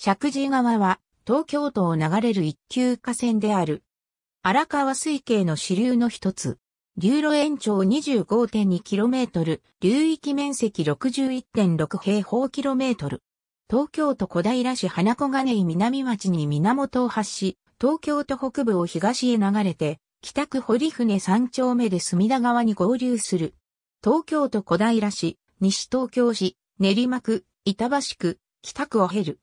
石神川は東京都を流れる一級河川である。荒川水系の支流の一つ。流路延長 25.2km、流域面積61.6平方キロメートル。東京都小平市花小金井南町に源を発し、東京都北部を東へ流れて、北区堀船三丁目で隅田川に合流する。東京都小平市、西東京市、練馬区、板橋区、北区を経る。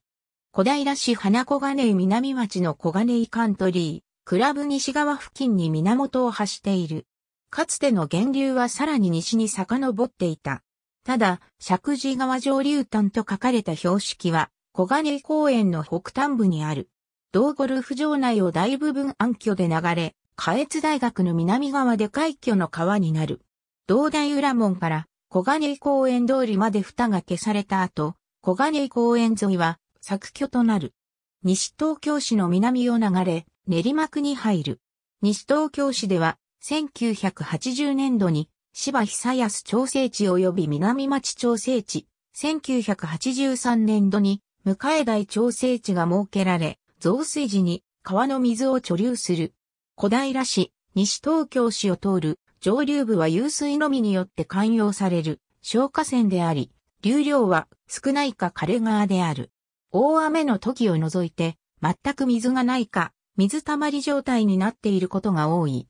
小平市花小金井南町の小金井カントリー、クラブ西側付近に源を発している。かつての源流はさらに西に遡っていた。ただ、石神川上流端と書かれた標識は、小金井公園の北端部にある。同ゴルフ場内を大部分暗渠で流れ、下越大学の南側で海挙の川になる。道大浦門から小金井公園通りまで蓋が消された後、小金井公園沿いは作居となる。西東京市の南を流れ、練馬区に入る。西東京市では、1980年度に、芝久康調整地及び南町調整地、1983年度に、迎え台調整地が設けられ、増水時に川の水を貯留する。小平市、西東京市を通る上流部は湧水のみによって寛容される消火栓であり、流量は少ないか枯れ川である。大雨の時を除いて、全く水がないか、水たまり状態になっていることが多い。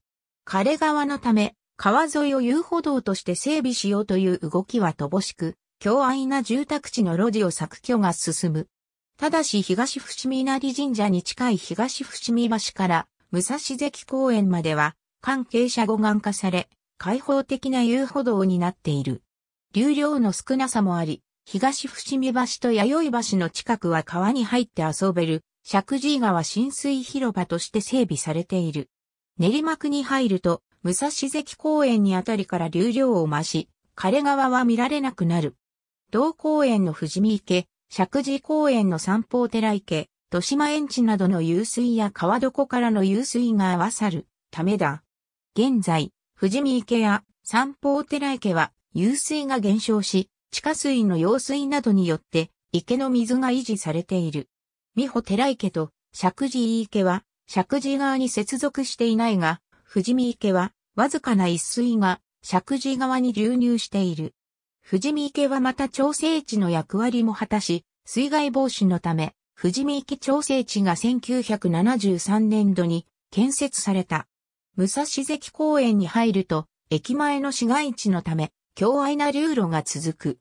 枯れ川のため、川沿いを遊歩道として整備しようという動きは乏しく、強愛な住宅地の路地を削去が進む。ただし東伏見稲荷神社に近い東伏見橋から武蔵関公園までは関係者護岸化され開放的な遊歩道になっている。流量の少なさもあり、東伏見橋と弥生橋の近くは川に入って遊べる、石神川浸水広場として整備されている。練馬区に入ると、武蔵関公園にあたりから流量を増し、枯川は見られなくなる。同公園の富士見池、石神公園の三方寺池、豊島園地などの湧水や川床からの湧水が合わさるためだ。現在、富士見池や三方寺池は湧水が減少し、地下水の用水などによって池の水が維持されている。美穂寺池と石神井池は石寺側に接続していないが、富士見池はわずかな一水が石寺側に流入している。富士見池はまた調整池の役割も果たし、水害防止のため、富士見池調整池が1973年度に建設された。武蔵関公園に入ると、駅前の市街地のため、強愛な流路が続く。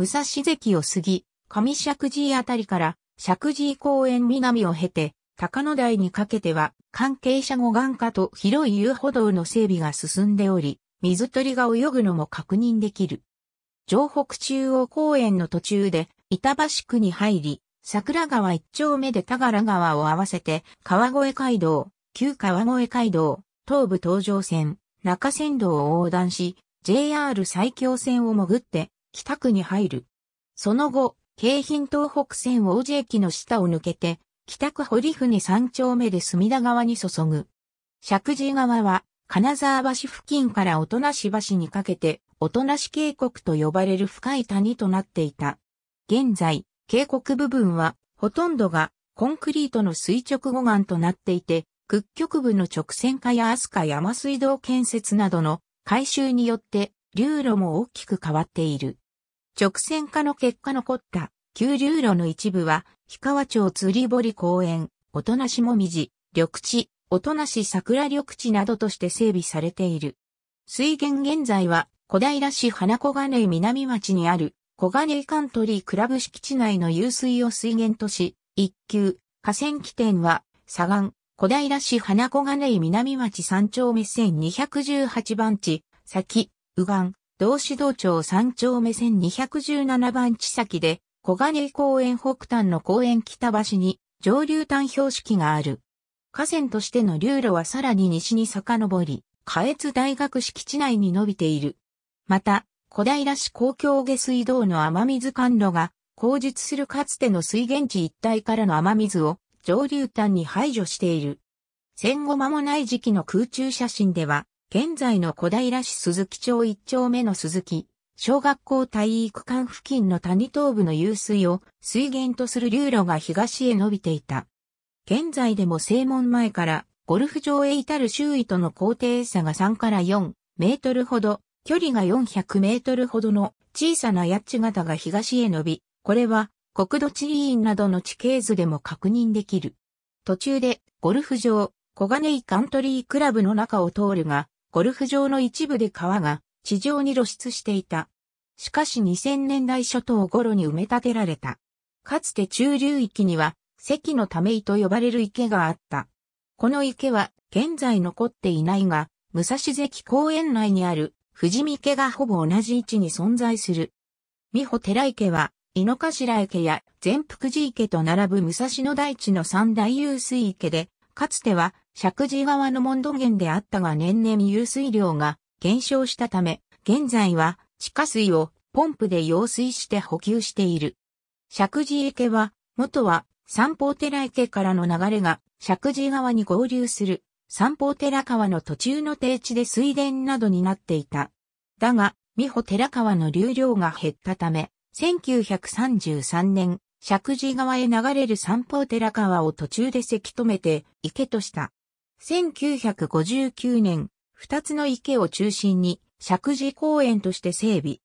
武蔵関を過ぎ、上石神あたりから、石神公園南を経て、高野台にかけては、関係者護岸化と広い遊歩道の整備が進んでおり、水鳥が泳ぐのも確認できる。城北中央公園の途中で、板橋区に入り、桜川一丁目で田柄川を合わせて、川越街道、旧川越街道、東武東上線、中山道を横断し、JR 埼京線を潜って、北区に入る。その後、京浜東北線王子駅の下を抜けて、北区堀船三丁目で隅田川に注ぐ。石神川は、金沢橋付近から音無橋にかけて、音無渓谷と呼ばれる深い谷となっていた。現在、渓谷部分は、ほとんどがコンクリートの垂直護岸となっていて、屈曲部の直線化やアスカ山水道建設などの改修によって流路も大きく変わっている。直線化の結果残った旧流路の一部は、氷川町釣堀公園、音無しもみじ、緑地、音無し桜緑地などとして整備されている。水源現在は、小平市花小金井南町にある、小金井カントリークラブ敷地内の湧水を水源とし、一級、河川起点は、左岸、小平市花小金井南町三丁目線218番地、先、右岸、道志道町三丁目線217番地先で、小金井公園北端の公園北橋に上流端標識がある。河川としての流路はさらに西に遡り、下越大学敷地内に伸びている。また、小平市公共下水道の雨水管路が、工述するかつての水源地一帯からの雨水を上流端に排除している。戦後間もない時期の空中写真では、現在の小平市鈴木町一丁目の鈴木、小学校体育館付近の谷東部の湧水を水源とする流路が東へ伸びていた。現在でも正門前からゴルフ場へ至る周囲との高低差が3から4メートルほど、距離が400メートルほどの小さな八地型が東へ伸び、これは国土地理院などの地形図でも確認できる。途中でゴルフ場、小金井カントリークラブの中を通るが、ゴルフ場の一部で川が地上に露出していた。しかし2000年代初頭頃に埋め立てられた。かつて中流域には、関のため井と呼ばれる池があった。この池は現在残っていないが、武蔵関公園内にある富士見池がほぼ同じ位置に存在する。美穂寺池は、井の頭池や善福寺池と並ぶ武蔵野大地の三大湧水池で、かつては石寺川の門戸源であったが年々湧水量が減少したため、現在は地下水をポンプで揚水して補給している。石寺池は、元は三方寺池からの流れが石寺川に合流する三方寺川の途中の低地で水田などになっていた。だが、美穂寺川の流量が減ったため、1933年、石寺川へ流れる三方寺川を途中でせき止めて池とした。1959年、二つの池を中心に、石寺公園として整備。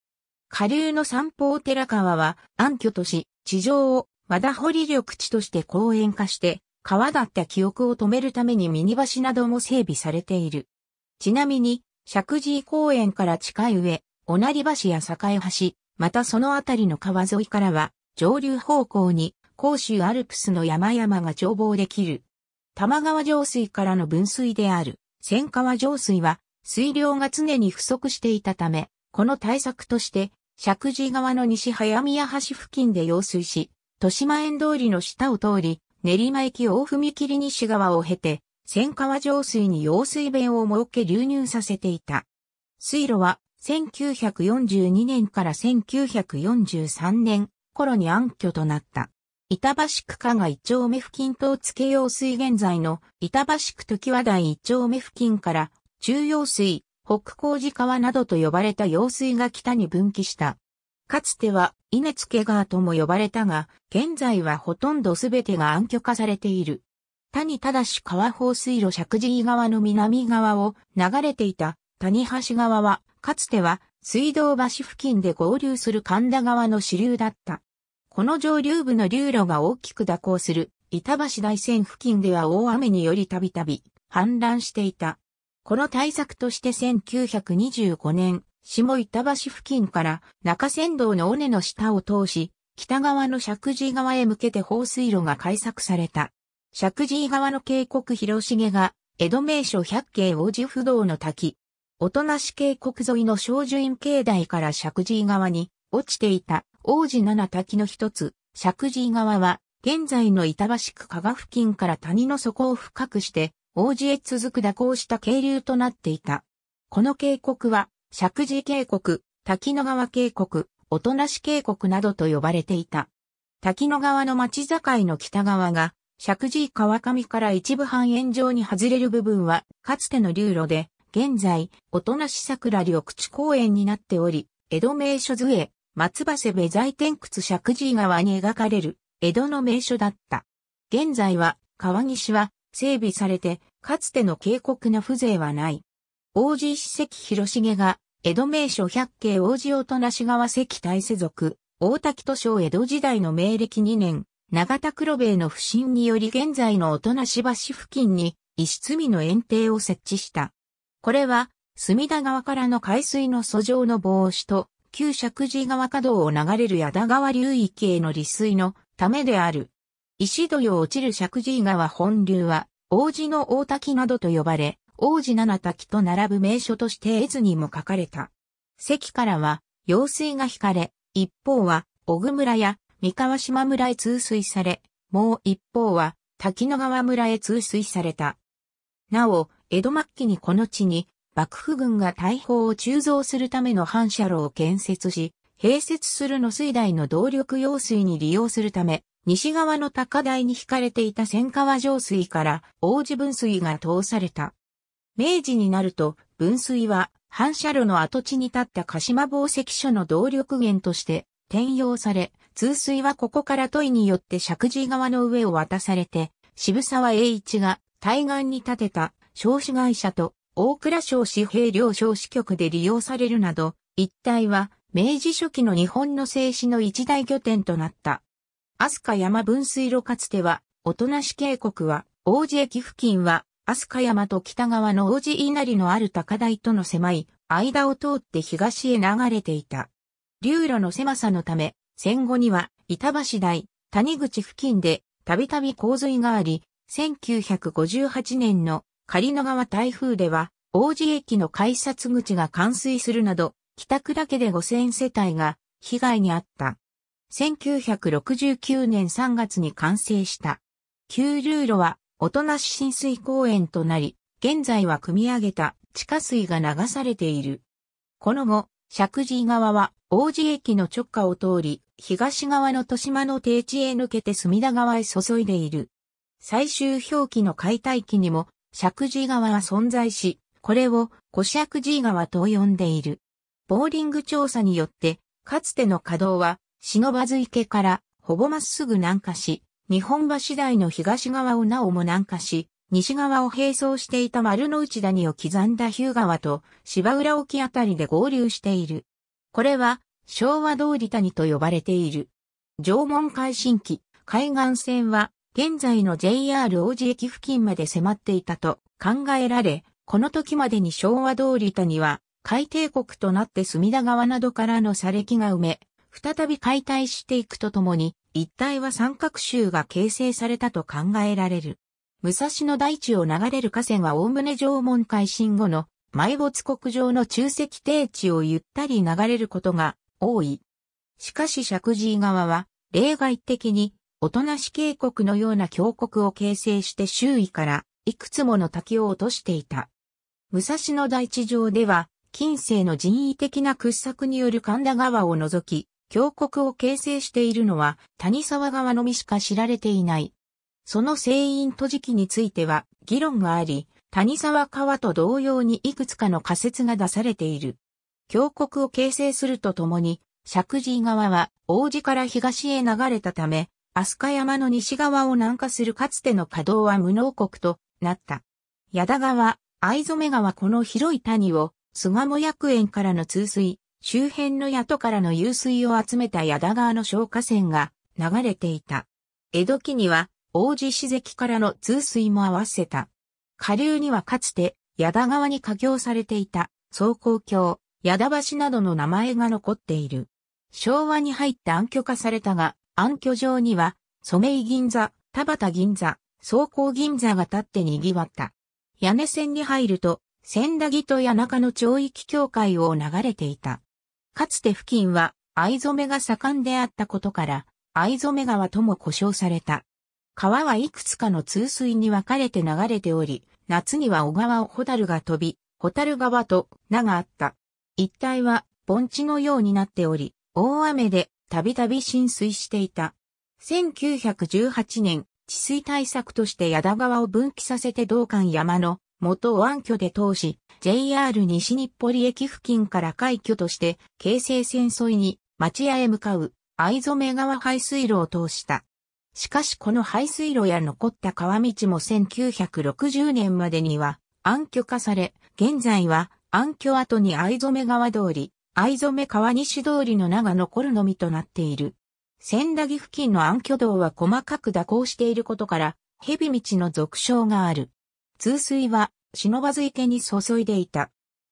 下流の三方寺川は暗渠とし、地上を和田堀緑地として公園化して、川だった記憶を止めるためにミニ橋なども整備されている。ちなみに、石寺公園から近い上、おなり橋や栄橋、またそのあたりの川沿いからは、上流方向に、甲州アルプスの山々が眺望できる。玉川上水からの分水である、千川上水は、水量が常に不足していたため、この対策として、石神川の西早宮橋付近で用水し、豊島園通りの下を通り、練馬駅大踏切西側を経て、千川上水に用水弁を設け流入させていた。水路は、1942年から1943年頃に暗渠となった。板橋区加賀一丁目付近と付用水現在の板橋区時和台一丁目付近から中用水、北高寺川などと呼ばれた用水が北に分岐した。かつては稲付川とも呼ばれたが、現在はほとんど全てが暗渠化されている。谷正川放水路石神川の南側を流れていた谷橋川は、かつては水道橋付近で合流する神田川の支流だった。この上流部の流路が大きく蛇行する、板橋大線付近では大雨によりたびたび氾濫していた。この対策として1925年、下板橋付近から中山道の尾根の下を通し、北側の石神井川へ向けて放水路が開削された。石神井川の渓谷広重が、江戸名所百景王子不動の滝。おとなし渓谷沿いの小樹院境内から石神井川に落ちていた王子七滝の一つ、石神井川は、現在の板橋区加賀付近から谷の底を深くして、王子へ続く蛇行した渓流となっていた。この渓谷は、石神井渓谷、滝野川渓谷、おとなし渓谷などと呼ばれていた。滝野川の町境の北側が、石神井川上から一部半円状に外れる部分は、かつての流路で、現在、おとなし桜緑地公園になっており、江戸名所図へ、松橋部在天窟石神川に描かれる江戸の名所だった。現在は川岸は整備されて、かつての渓谷の風情はない。王子史跡広重が、江戸名所百景王子音し川関大世俗、大滝都省江戸時代の明暦2年、長田黒兵衛の不審により現在の音し橋付近に、石積みの園庭を設置した。これは、隅田川からの海水の訴状の防止と、旧石寺川下道を流れる矢田川流域への利水のためである。石土よ落ちる石神川本流は、王子の大滝などと呼ばれ、王子七滝と並ぶ名所として絵図にも書かれた。席からは、用水が引かれ、一方は、小久村や三河島村へ通水され、もう一方は、滝野川村へ通水された。なお、江戸末期にこの地に、幕府軍が大砲を鋳造するための反射炉を建設し、併設するの水台の動力用水に利用するため、西側の高台に引かれていた千川上水から王子分水が通された。明治になると、分水は反射炉の跡地に立った鹿島防石所の動力源として転用され、通水はここから問いによって石神川の上を渡されて、渋沢栄一が対岸に建てた少子会社と大倉省紙幣領省支局で利用されるなど、一帯は明治初期の日本の製紙の一大拠点となった。飛鳥山分水路かつては、おとなし渓谷は、王子駅付近は、飛鳥山と北側の王子稲荷のある高台との狭い間を通って東へ流れていた。流路の狭さのため、戦後には板橋台、谷口付近でたびたび洪水があり、1958年の仮野川台風では、王子駅の改札口が冠水するなど、北だけで5000世帯が被害に遭った。1969年3月に完成した。旧ルーロは、おとなし浸水公園となり、現在は組み上げた地下水が流されている。この後、石神井川は王子駅の直下を通り、東側の豊島の低地へ抜けて隅田川へ注いでいる。最終表記の解体期にも石神川は存在し、これを古石神川と呼んでいる。ボーリング調査によって、かつての稼働は、忍ず池からほぼまっすぐ南下し、日本橋台の東側をなおも南下し、西側を並走していた丸の内谷を刻んだ日向川と芝浦沖あたりで合流している。これは昭和通り谷と呼ばれている。縄文海進期、海岸線は現在の JR 王子駅付近まで迫っていたと考えられ、この時までに昭和通り谷は海底国となって隅田川などからの砂礫が埋め、再び解体していくとともに、一帯は三角州が形成されたと考えられる。武蔵野大地を流れる河川は大宗縄文改新後の埋没国上の中石低地をゆったり流れることが多い。しかし石神井川は例外的におとなし渓谷のような峡谷を形成して周囲からいくつもの滝を落としていた。武蔵野台地上では、近世の人為的な掘削による神田川を除き、峡谷を形成しているのは谷沢川のみしか知られていない。その聖因と時期については議論があり、谷沢川と同様にいくつかの仮説が出されている。峡谷を形成するとともに、石神井川は王子から東へ流れたため、飛鳥山の西側を南下するかつての稼働は無能国となった。矢田川、藍染川この広い谷を、菅母薬園からの通水、周辺の宿からの湧水を集めた矢田川の消火栓が流れていた。江戸期には、王子史跡からの通水も合わせた。下流にはかつて、矢田川に架橋されていた、走行橋、矢田橋などの名前が残っている。昭和に入って暗渠化されたが、暗居場には、ソメイ銀座、田畑銀座、総工銀座が立って賑わった。屋根線に入ると、千田木と谷中の町域境界を流れていた。かつて付近は藍染めが盛んであったことから、藍染め川とも呼称された。川はいくつかの通水に分かれて流れており、夏には小川をホタルが飛び、ホタル川と名があった。一帯は盆地のようになっており、大雨でたびたび浸水していた。1918年、治水対策として矢田川を分岐させて道館山の元を暗挙で通し、JR 西日暮里駅付近から海挙として、京成線沿いに町屋へ向かう藍染川排水路を通した。しかしこの排水路や残った川道も1960年までには暗挙化され、現在は暗挙跡に藍染川通り、藍染川西通りの名が残るのみとなっている。千駄木付近の暗渠道は細かく蛇行していることから、蛇道の俗称がある。通水は、忍ばず池に注いでいた。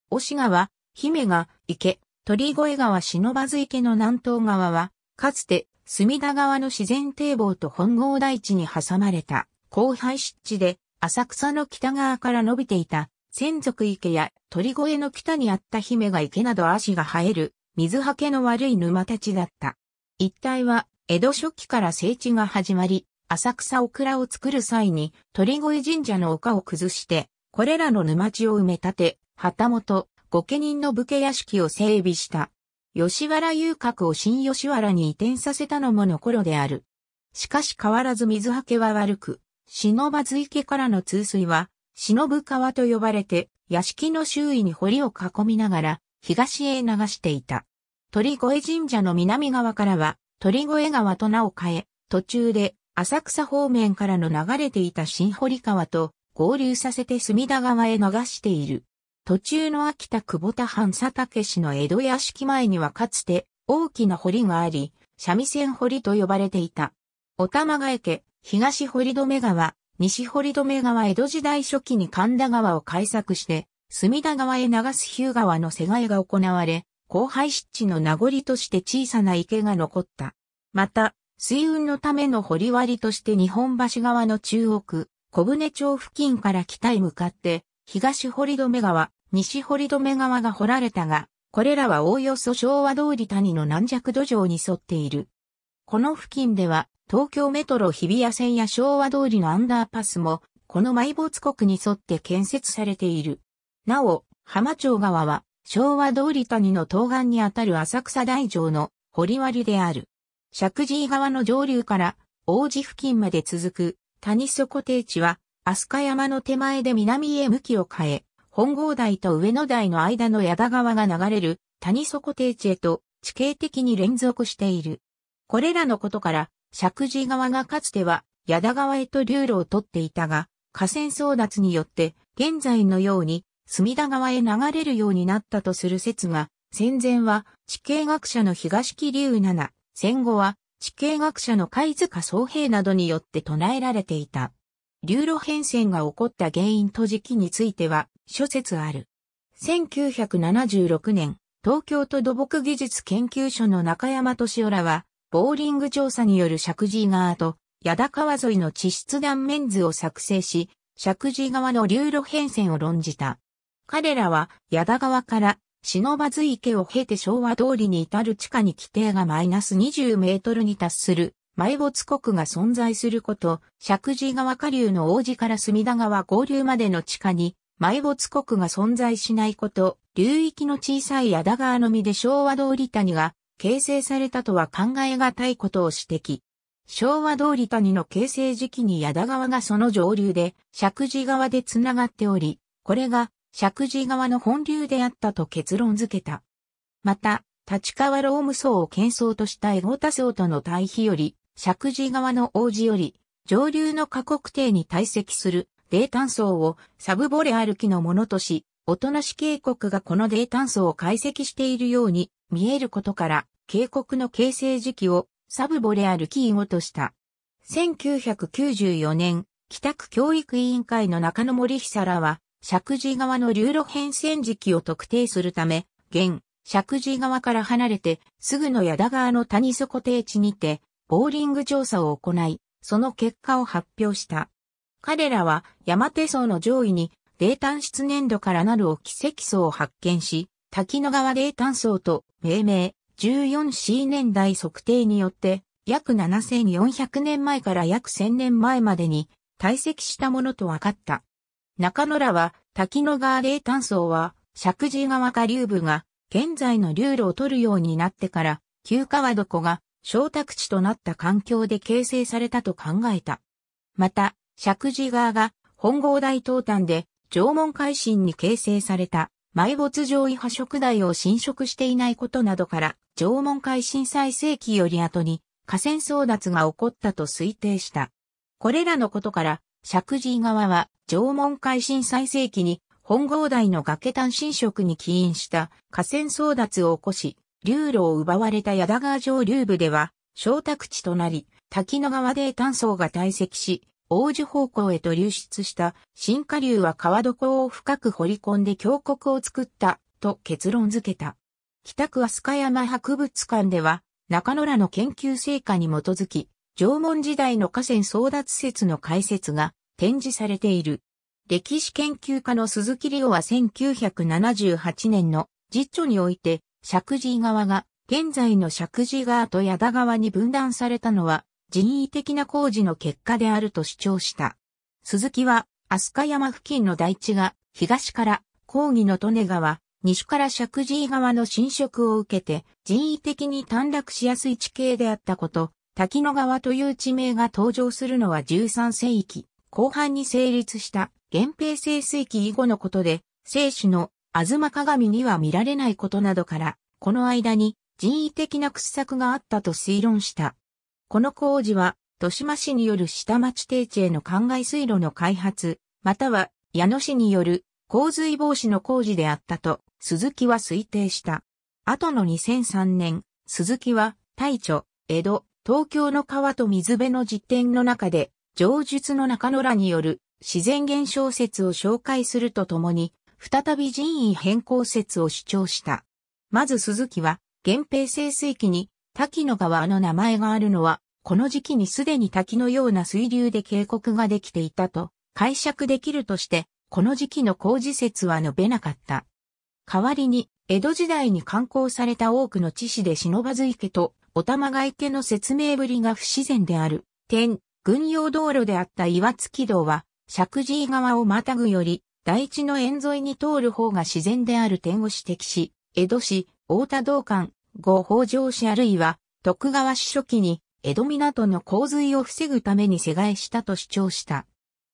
押川、姫が、池、鳥越川忍ばず池の南東側は、かつて、隅田川の自然堤防と本郷台地に挟まれた、荒廃湿地で、浅草の北側から伸びていた、千族池や鳥越の北にあった姫が池など足が生える水はけの悪い沼たちだった。一帯は江戸初期から聖地が始まり、浅草オクラを作る際に鳥越神社の丘を崩して、これらの沼地を埋め立て、旗本、御家人の武家屋敷を整備した。吉原遊郭を新吉原に移転させたのもの頃である。しかし変わらず水はけは悪く、忍ばず池からの通水は忍川と呼ばれて、屋敷の周囲に堀を囲みながら、東へ流していた。鳥越神社の南側からは、鳥越川と名を変え、途中で浅草方面からの流れていた新堀川と合流させて隅田川へ流している。途中の秋田久保田藩佐竹氏の江戸屋敷前にはかつて大きな堀があり、三味線堀と呼ばれていた。お玉ヶ池、東堀留川、西堀留川江戸時代初期に神田川を改作して、隅田川へ流す日向川の世替えが行われ、荒廃湿地の名残として小さな池が残った。また、水運のための掘割として日本橋側の中央区、小舟町付近から北へ向かって、東堀留川、西堀留川が掘られたが、これらはおおよそ昭和通り谷の軟弱土壌に沿っている。この付近では、東京メトロ日比谷線や昭和通りのアンダーパスも、この埋没国に沿って建設されている。なお、浜町側は、昭和通り谷の東岸にあたる浅草大城の堀割である。石神井川の上流から王子付近まで続く谷底低地は、飛鳥山の手前で南へ向きを変え、本郷台と上野台の間の矢田川が流れる谷底低地へと地形的に連続している。これらのことから、石寺川がかつては、矢田川へと流路を取っていたが、河川争奪によって、現在のように、隅田川へ流れるようになったとする説が、戦前は地形学者の東木隆七、戦後は地形学者の貝塚総平などによって唱えられていた。流路変遷が起こった原因と時期については諸説ある。1976年、東京都土木技術研究所の中山敏夫らは、ボーリング調査による石神川と矢田川沿いの地質断面図を作成し、石神川の流路変遷を論じた。彼らは矢田川から忍ばず池を経て昭和通りに至る地下に規定がマイナス20メートルに達する埋没国が存在すること、石神川下流の王子から隅田川合流までの地下に埋没国が存在しないこと、流域の小さい矢田川のみで昭和通り谷が形成されたとは考えがたいことを指摘。昭和通り谷の形成時期に矢田川がその上流で、石寺川でつながっており、これが石寺川の本流であったと結論付けた。また、立川ローム層を喧騒としたエゴタ層との対比より、石寺川の王子より、上流の過酷底に堆積する泥炭層をサブボレ歩きのものとし、おとなし渓谷がこの泥炭層を解析しているように見えることから、渓谷の形成時期をサブボレアルキー語とした。1994年、北区教育委員会の中野森久らは、石寺川の流路変遷時期を特定するため、現、石寺川から離れて、すぐの矢田川の谷底低地にて、ボーリング調査を行い、その結果を発表した。彼らは山手層の上位に、霊炭質粘土からなる奇跡層を発見し、滝野川冷炭層と命名、14C 年代測定によって、約7400年前から約1000年前までに堆積したものと分かった。中野らは、滝野川冷炭層は、石神川下流部が、現在の流路を取るようになってから、旧川床が、小宅地となった環境で形成されたと考えた。また、石神川が、本郷大東端で、縄文海進に形成された埋没上位派食台を侵食していないことなどから、縄文海震災世紀より後に河川争奪が起こったと推定した。これらのことから、石神井側は縄文海震災世紀に本郷台の崖炭侵食に起因した河川争奪を起こし、流路を奪われた矢田川上流部では、小宅地となり、滝野川で炭層が堆積し、王子方向へと流出した新下流は川床を深く掘り込んで峡谷を作ったと結論付けた。北区飛鳥山博物館では中野らの研究成果に基づき縄文時代の河川争奪説の解説が展示されている。歴史研究家の鈴木理夫は1978年の実著において、石神井川が現在の石神井川と矢田川に分断されたのは、人為的な工事の結果であると主張した。鈴木は、飛鳥山付近の大地が、東から、抗議の利根川、西から石神井川の侵食を受けて、人為的に短絡しやすい地形であったこと、滝野川という地名が登場するのは13世紀、後半に成立した、源平盛衰期以後のことで、聖史の、吾妻鏡には見られないことなどから、この間に人為的な掘削があったと推論した。この工事は、豊島市による下町定地への灌漑水路の開発、または矢野市による洪水防止の工事であったと、鈴木は推定した。後の2003年、鈴木は、大著、江戸、東京の川と水辺の実典の中で、上述の中野らによる自然現象説を紹介するとともに、再び人為変更説を主張した。まず鈴木は、源平清水期に滝の川の名前があるのは、この時期にすでに滝のような水流で渓谷ができていたと解釈できるとして、この時期の工事説は述べなかった。代わりに、江戸時代に観光された多くの地市で忍ばず池とお玉が池の説明ぶりが不自然である。点、軍用道路であった岩月道は、石神井川をまたぐより、大地の沿沿いに通る方が自然である点を指摘し、江戸市、大田道館、後北条氏あるいは徳川氏初期に江戸港の洪水を防ぐために世外えしたと主張した。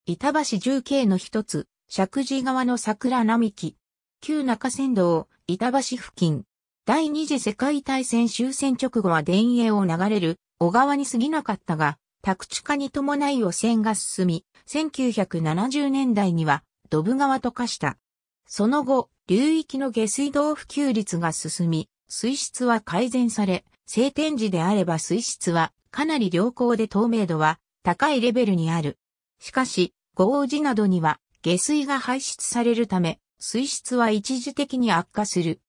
板橋重慶の一つ、石寺川の桜並木。旧中山道、板橋付近。第二次世界大戦終戦直後は田園を流れる小川に過ぎなかったが、宅地化に伴い汚染が進み、1970年代にはドブ川と化した。その後、流域の下水道普及率が進み、水質は改善され、晴天時であれば水質はかなり良好で透明度は高いレベルにある。しかし、豪雨時などには下水が排出されるため、水質は一時的に悪化する。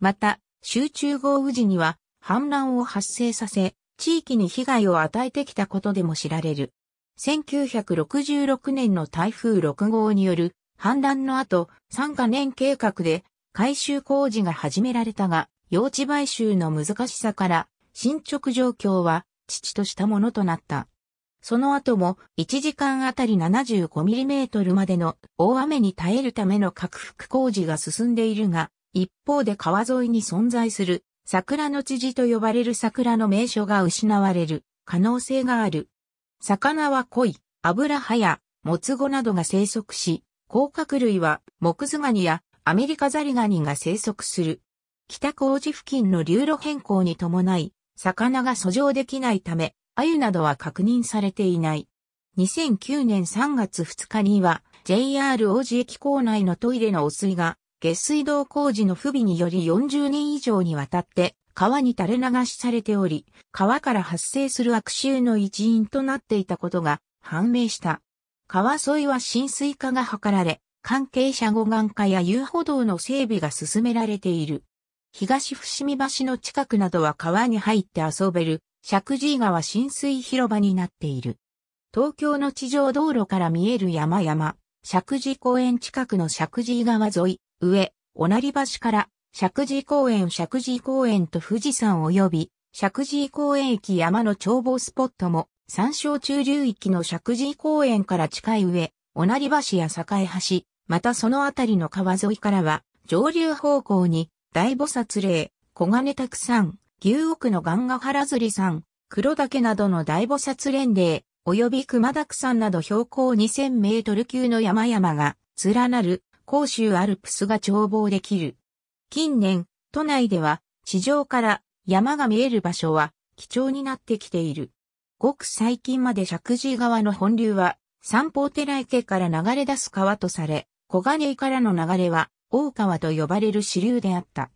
また、集中豪雨時には氾濫を発生させ、地域に被害を与えてきたことでも知られる。1966年の台風6号による氾濫の後、3カ年計画で改修工事が始められたが、用地買収の難しさから、進捗状況は、父としたものとなった。その後も1時間あたり 75mm までの大雨に耐えるための拡幅工事が進んでいるが、一方で川沿いに存在する桜の事と呼ばれる桜の名所が失われる可能性がある。魚は濃い、油葉やもつごなどが生息し、甲殻類はモクズガニやアメリカザリガニが生息する。北工事付近の流路変更に伴い、魚が遡上できないため、鮎などは確認されていない。2009年3月2日には、JR 王子駅構内のトイレの汚水が、下水道工事の不備により40年以上にわたって、川に垂れ流しされており、川から発生する悪臭の一因となっていたことが判明した。川沿いは浸水化が図られ、関係者護岸化や遊歩道の整備が進められている。東伏見橋の近くなどは川に入って遊べる、石神井川浸水広場になっている。東京の地上道路から見える山々、石神公園近くの石神井川沿い、上、おなり橋から、石神公園石神公園と富士山及び、石神井公園駅山の眺望スポットも、山椒中流域の石神井公園から近い上、おなり橋や栄橋、またそのあたりの川沿いからは、上流方向に、大菩薩霊、小金沢山、牛奥のガンガ原釣りリ山、黒岳などの大菩薩連霊、及び熊沢山など標高2000メートル級の山々が連なる甲州アルプスが眺望できる。近年、都内では地上から山が見える場所は貴重になってきている。ごく最近まで石神川の本流は三方寺池から流れ出す川とされ、小金井からの流れは大川と呼ばれる支流であった。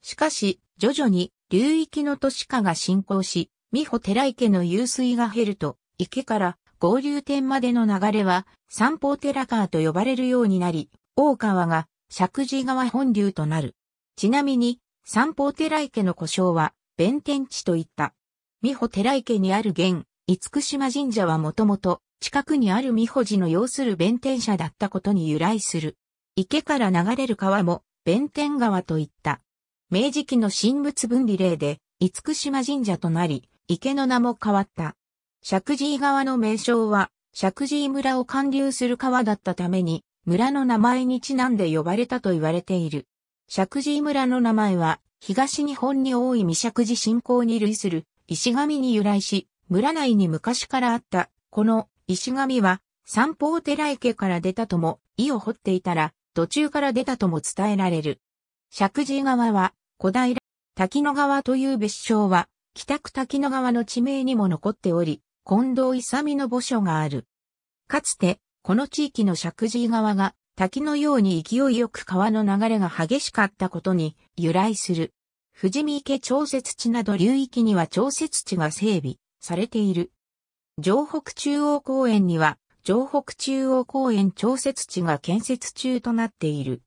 しかし、徐々に流域の都市化が進行し、美穂寺池の湧水が減ると、池から合流点までの流れは三方寺川と呼ばれるようになり、大川が石神川本流となる。ちなみに、三方寺池の故障は弁天地といった。美穂寺池にある現、厳島神社はもともと近くにある美穂寺の要する弁天社だったことに由来する。池から流れる川も弁天川といった。明治期の神仏分離令で、厳島神社となり、池の名も変わった。石神井川の名称は、石神井村を貫流する川だったために、村の名前にちなんで呼ばれたと言われている。石神井村の名前は、東日本に多い未石寺信仰に類する石神に由来し、村内に昔からあった、この石神は、三方寺池から出たとも、意を掘っていたら、途中から出たとも伝えられる。石神川は、小平、滝野川という別称は、北区滝野川の地名にも残っており、近藤勇の墓所がある。かつて、この地域の石神川が、滝のように勢いよく川の流れが激しかったことに由来する。富士見池調節地など流域には調節地が整備されている。城北中央公園には城北中央公園調節地が建設中となっている。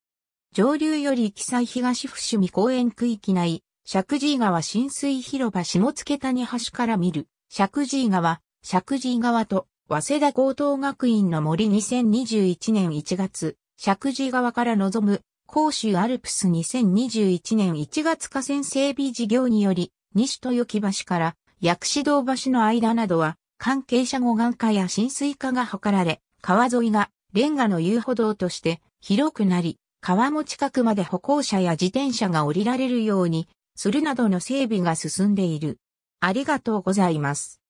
上流より記載東伏見公園区域内、石神井川浸水広場下付谷橋から見る、石神井川、石神井川と、早稲田高等学院の森2021年1月、石神井川から望む、甲州アルプス2021年1月河川整備事業により、西豊木橋から薬師堂橋の間などは、関係者護岸化や浸水化が図られ、川沿いがレンガの遊歩道として広くなり、川も近くまで歩行者や自転車が降りられるようにするなどの整備が進んでいる。ありがとうございます。